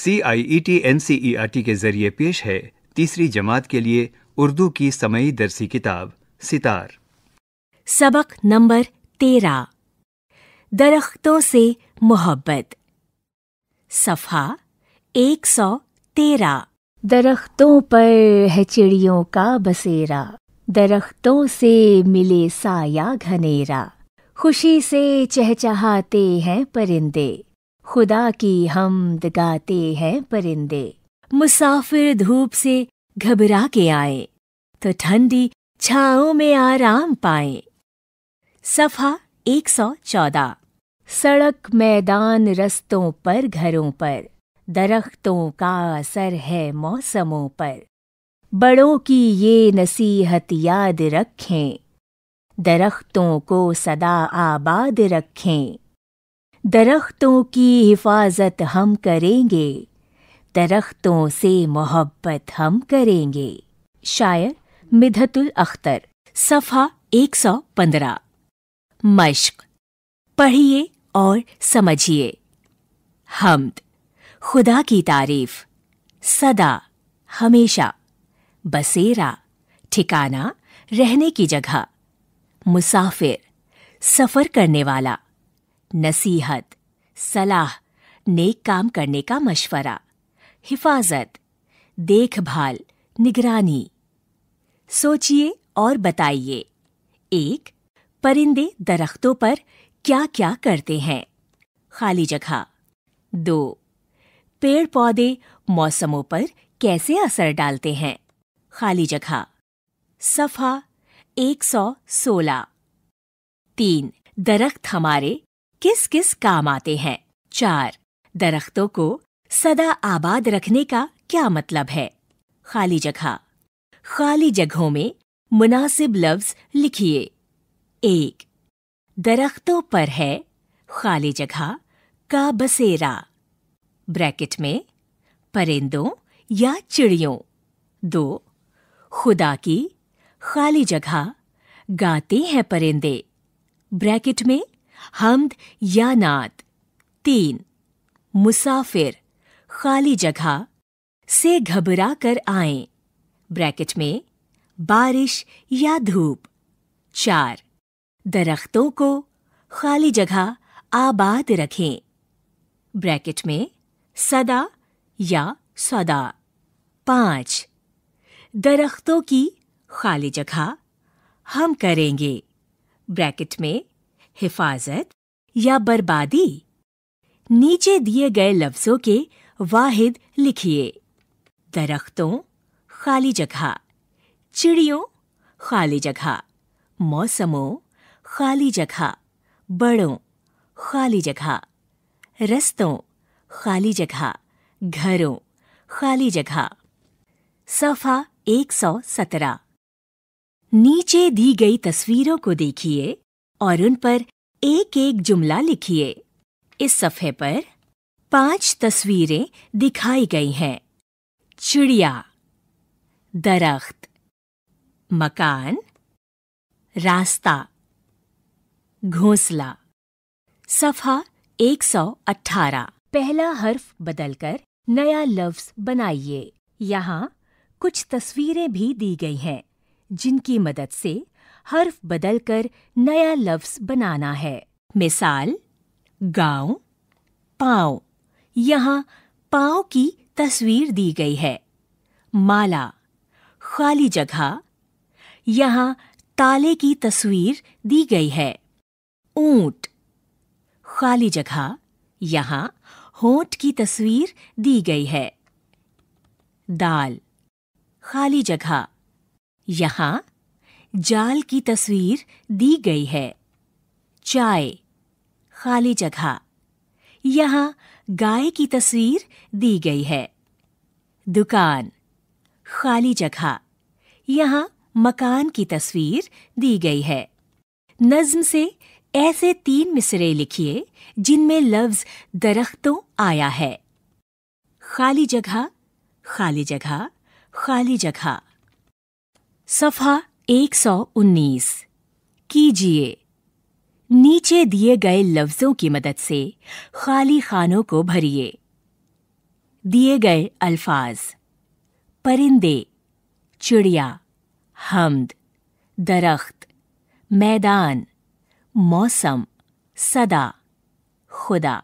C I E T N C E R T के जरिए पेश है तीसरी जमात के लिए उर्दू की समय दरसी किताब सितार सबक नंबर तेरह दरख्तों से मोहब्बत सफ़ा एक सौ तेरह दरख्तों पर है चिड़ियों का बसेरा दरख्तों से मिले साया घनेरा खुशी से चहचहाते हैं परिंदे खुदा की हमद गाते हैं परिंदे मुसाफिर धूप से घबरा के आए तो ठंडी छाओ में आराम पाए सफा 114 सड़क मैदान रस्तों पर घरों पर दरख्तों का असर है मौसमों पर बड़ों की ये नसीहत याद रखें दरख्तों को सदा आबाद रखें दरख्तों की हिफाजत हम करेंगे दरख्तों से मोहब्बत हम करेंगे शायर मिधतुल अख्तर सफ़ा 115 मश्क पढ़िए और समझिए हमद खुदा की तारीफ सदा हमेशा बसेरा ठिकाना रहने की जगह मुसाफिर सफ़र करने वाला नसीहत सलाह नेक काम करने का मशवरा हिफाजत देखभाल निगरानी सोचिए और बताइए एक परिंदे दरख्तों पर क्या क्या करते हैं खाली जगह दो पेड़ पौधे मौसमों पर कैसे असर डालते हैं खाली जगह सफा एक सौ सोलह तीन दरख्त हमारे किस किस काम आते हैं चार दरख्तों को सदा आबाद रखने का क्या मतलब है खाली जगह खाली जगहों में मुनासिब लफ्ज लिखिए एक दरख्तों पर है खाली जगह का बसेरा ब्रैकेट में परिंदों या चिड़ियों दो खुदा की खाली जगह गाते हैं परिंदे ब्रैकेट में हमद या नात तीन मुसाफिर खाली जगह से घबरा कर आए ब्रैकेट में बारिश या धूप चार दरख्तों को खाली जगह आबाद रखें ब्रैकेट में सदा या सदा पांच दरख्तों की खाली जगह हम करेंगे ब्रैकेट में हिफाजत या बर्बादी नीचे दिए गए लफ्जों के वाहिद लिखिए दरख्तों खाली जगह चिड़ियों खाली जगह मौसमों खाली जगह बड़ों खाली जगह रस्तों खाली जगह घरों खाली जगह सफा 117 नीचे दी गई तस्वीरों को देखिए और उन पर एक एक जुमला लिखिए इस सफ़े पर पांच तस्वीरें दिखाई गई हैं चिड़िया दरख्त मकान रास्ता घोंसला सफ़ा 118 पहला हर्फ बदलकर नया लफ्ज बनाइए यहाँ कुछ तस्वीरें भी दी गई हैं जिनकी मदद से हर्फ बदलकर नया लफ्ज बनाना है मिसाल गांव पाव यहाँ पांव की तस्वीर दी गई है माला खाली जगह यहाँ ताले की तस्वीर दी गई है ऊंट खाली जगह यहाँ होंठ की तस्वीर दी गई है दाल खाली जगह यहाँ जाल की तस्वीर दी गई है चाय खाली जगह यहाँ गाय की तस्वीर दी गई है दुकान खाली जगह यहाँ मकान की तस्वीर दी गई है नज्म से ऐसे तीन मिसरे लिखिए जिनमें लफ्ज दरख्तों आया है खाली जगह खाली जगह खाली जगह सफ़ा 119 कीजिए नीचे दिए गए लफ्जों की मदद से खाली खानों को भरिए दिए गए अल्फाज परिंदे चिड़िया हमद दरख्त मैदान मौसम सदा खुदा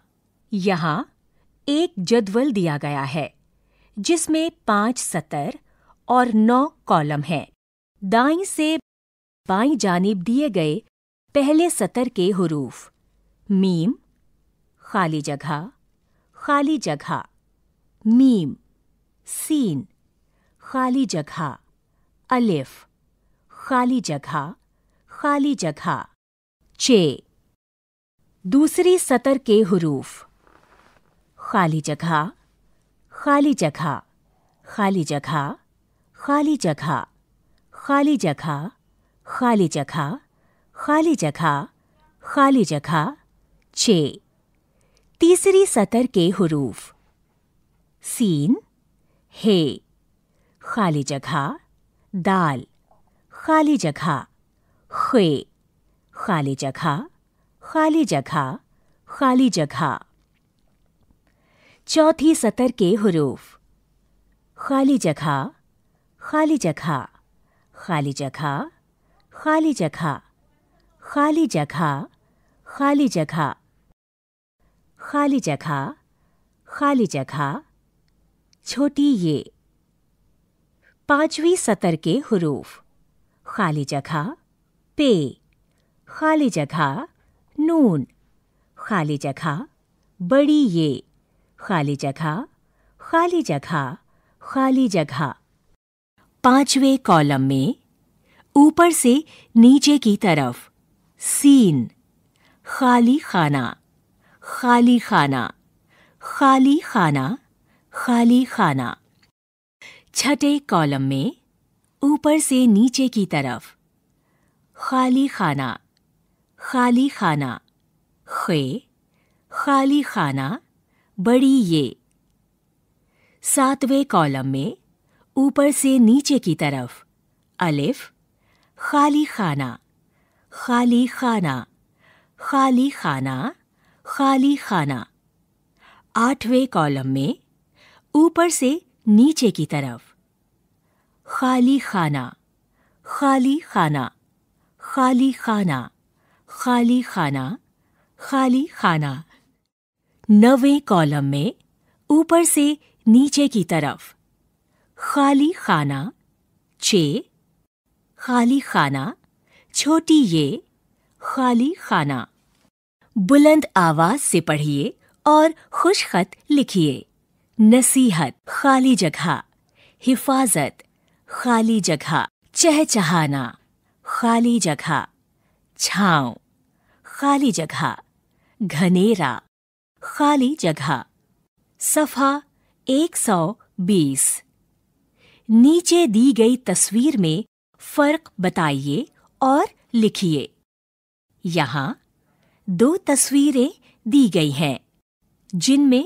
यहाँ एक जदवल दिया गया है जिसमें पांच सतर और नौ कॉलम हैं दाई से बाई जानिब दिए गए पहले सतर के हरूफ मीम खाली जगह खाली जगह मीम सीन खाली जगह अलिफ खाली जगह खाली जगह चे दूसरी सतर के हरूफ खाली जगह खाली जगह खाली जगह खाली जगह खाली जगह खाली जगह खाली जगह खाली जगह छ तीसरी सतर के हरूफ सीन हे खाली जगह दाल खाली जगह खे खाली जगह खाली जगह खाली जगह चौथी सतर के हरूफ खाली जगह खाली जगह खाली जगह खाली जगह खाली जगह खाली जगह खाली जगह खाली जगह छोटी ये पांचवी सतर के हरूफ खाली जगह पे खाली जगह नून खाली जगह बड़ी ये खाली जगह खाली जगह खाली जगह पांचवें कॉलम में ऊपर से नीचे की तरफ सीन खाली खाना खाली खाना खाली खाना खाली खाना छठे कॉलम में ऊपर से नीचे की तरफ खाली खाना खाली खाना खे खाली खाना बड़ी ये सातवें कॉलम में ऊपर से नीचे की तरफ अलिफ खाली खाना खाली खाना खाली खाना खाली खाना आठवें कॉलम में ऊपर से नीचे की तरफ खाली खाना खाली खाना खाली खाना खाली खाना खाली खाना नवे कॉलम में ऊपर से नीचे की तरफ खाली खाना चे खाली खाना छोटी ये खाली खाना बुलंद आवाज से पढ़िए और खुश खत लिखिए नसीहत खाली जगह हिफाजत खाली जगह चहचहाना खाली जगह छाव खाली जगह घनेरा खाली जगह सफा एक सौ बीस नीचे दी गई तस्वीर में फर्क बताइए और लिखिए यहाँ दो तस्वीरें दी गई हैं जिनमें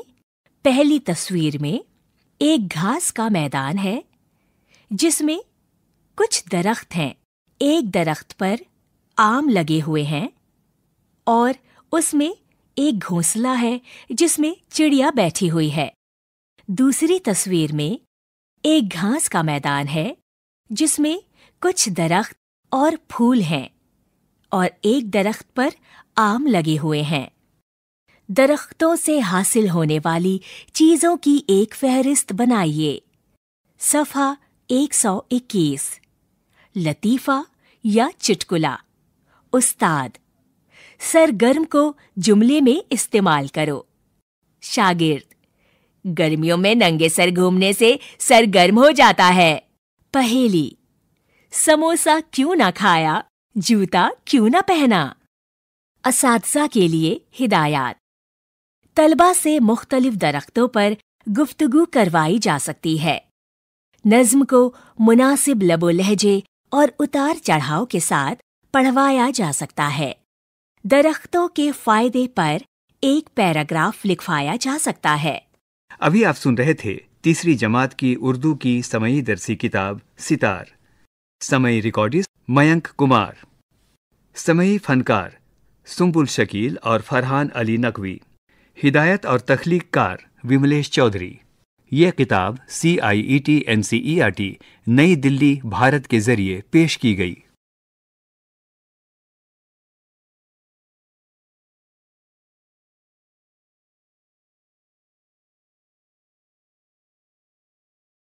पहली तस्वीर में एक घास का मैदान है जिसमें कुछ दरख्त हैं एक दरख्त पर आम लगे हुए हैं और उसमें एक घोंसला है जिसमें चिड़िया बैठी हुई है दूसरी तस्वीर में एक घास का मैदान है जिसमें कुछ दरख्त और फूल हैं और एक दरख्त पर आम लगे हुए हैं दरख्तों से हासिल होने वाली चीजों की एक फहरिस्त बनाइए सफा 121 लतीफा या चुटकुला उस्ताद सरगर्म को जुमले में इस्तेमाल करो शागिर्द गर्मियों में नंगे सर घूमने से सर गर्म हो जाता है पहेली समोसा क्यों ना खाया जूता क्यों ना पहना इस के लिए हिदायत तलबा से मुख्तलिफ दरख्तों पर गुफ्तगु करवाई जा सकती है नज्म को मुनासिब लबो लहजे और उतार चढ़ाव के साथ पढ़वाया जा सकता है दरख्तों के फायदे पर एक पैराग्राफ लिखवाया जा सकता है अभी आप सुन रहे थे तीसरी जमात की उर्दू की समयी दरसी किताब सितार समयी रिकॉर्डिस्ट मयंक कुमार समयी फनकार सुम्बुल शकील और फरहान अली नकवी हिदायत और तख्लीककार विमलेश चौधरी यह किताब C I E T N C E R T New Delhi Bharat के जरिए पेश की गई